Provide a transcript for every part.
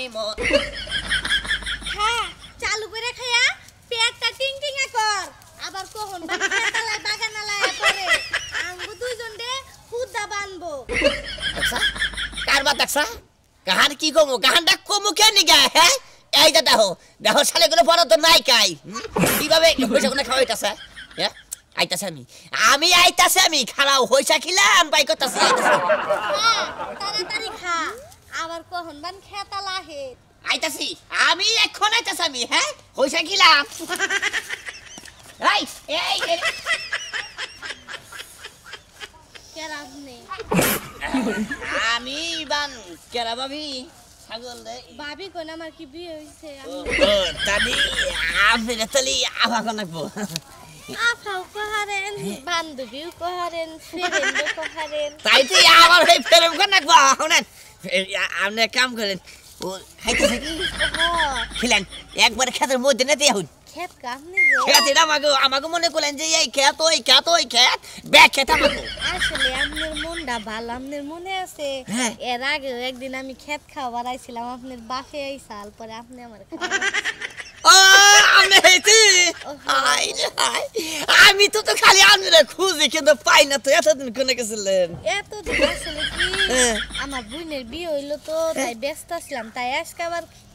আমি মর হ্যাঁ চালু করে খায়া পেটটা টিং টিং কর আবার কোহন বাগানালায় বাগানালায় করে আঙ্গু দুইজন দে হুদা বানবো কার বাত দেখছা কাহার কি গমু কাহানটা কমু কেন গা হ্যাঁ এই যা দেখো দেখো সালে গুলো বড় তো নাই কাই কিভাবে পয়সা কোনো খাওয়াইতাছে হ্যাঁ আইতাছে আমি আমি আইতাছে আমি খারাপ হয়েছে খিলাম বাইক করতাছে হ্যাঁ, তাড়াতাড়ি খা আমার কখন বান খেতা লাহে আইতাছি আমি এখন আইতাছি আমি হ্যাঁ হইসা গিলাম রাইট এই কেরাবনে আমি বান কেরাব আমি ছাগল দে ভাবি কোন আমার কি বিয়ে হইছে আমি তালি আপনি তালি আবা কোন আফাও কহারেন হ্যাঁ। বান্ধবীও তো এই আপনি এই খেত আসলে আপনার ভালো মনে আছে হ্যাঁ। এর আগে একদিন আমি খেত খাওয়ার আইছিলাম আপনার বাসে আইসাল পরে আপনি আমার খাওয়া হয়েছে আমি তো তো খালি আমরা খুঁজি কিন্তু পাই না তো এতদিন কোনে গেছিলেন এতদিন আসলে কি হ্যাঁ। আমার বোনের বিয়ে হইলো তো তাই হ্যাঁ। ব্যস্ত ছিলাম তাই আজকে আবার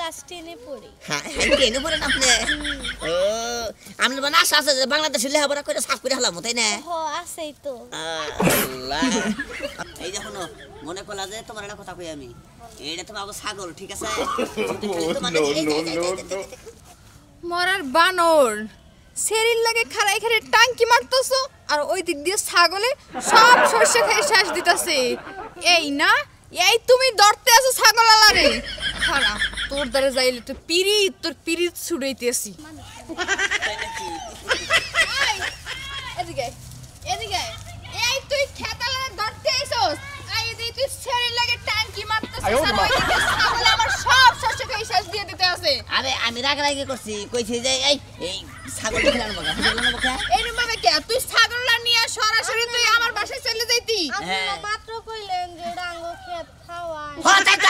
ক্লাস টেনে পড়ি হ্যাঁ টেনে পড়েন আপনি ও আমি আশা আচ্ছা, আছে আচ্ছা, আচ্ছা, করে সাফ করে হলাম তাই না আছেই তো আল্লাহ এই দেখো মনে করলা যে তোমার একটা কথা কই আমি এইটা ছাগল ঠিক আছে মরার বানর লাগে খাড়াই খাড়াই টাঙ্কি মারতেছো আর ওই দিক দিয়ে ছাগলে সব শস্য খেয়ে শ্বাস দিতেছে এই না এই তুমি দরতে দ্বারে যাইলে তো পিড়ি তোর পিড়ি ছুড়াইতেছি তুই খেতালা ধরতে আমার সব শস্য খেয়ে শেষ দিয়ে আছে আরে আমি রাগ রাগে করছি কইছি যে এই এই ছাগল খেলানো বকা মানে তুই ছাগল নিয়ে সরাসরি তুই আমার বাসায় চলে যাইতি হ্যাঁ। মাত্র কইলেন যে ডাঙ্গো খেত খাওয়ায় হ্যাঁ,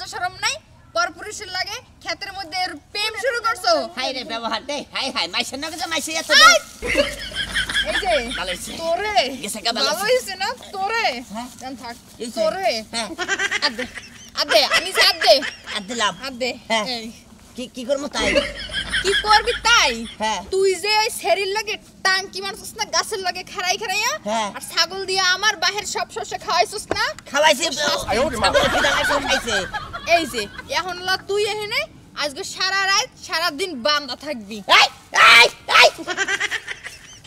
লজ্জা শরম নাই পরপুরুষের লাগে মধ্যে প্রেম শুরু করছো হাই রে ব্যবহার দে হাই হাই মাইশে হ্যাঁ। এই যে তোরে ভালো হ্যাঁ। হইছে না তোরে থাক তোরে আদে আদে আমি হ্যাঁ। কি কি করব তাই কি করবি তাই তুই যে ওই শেরির লাগে টাঙ্কি মারছিস না গাছের লাগে খেরাই খেরাইয়া আর ছাগল দিয়ে আমার বাহির সব শস্য খাওয়াইছিস না খাওয়াইছি এই যে এখন লা তুই এখানে আজকে সারা রাত সারা দিন বান্দা থাকবি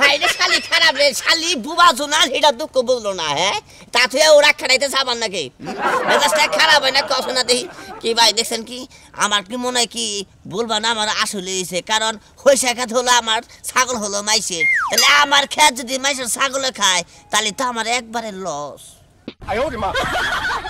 হাই রে শালি খারাপ রে শালি বুবা দুঃখ না হ্যাঁ তা তুই ওরা নাকি খারাপ হয় না না দেখি কি ভাই দেখছেন কি আমার কি মনে হয় কি বলবা না আমার আসলে হয়েছে কারণ হইসা খাত হলো আমার ছাগল হলো মাইসের তাহলে আমার খেত যদি মাইসের ছাগলে খায় তাহলে তো আমার একবারে লস মা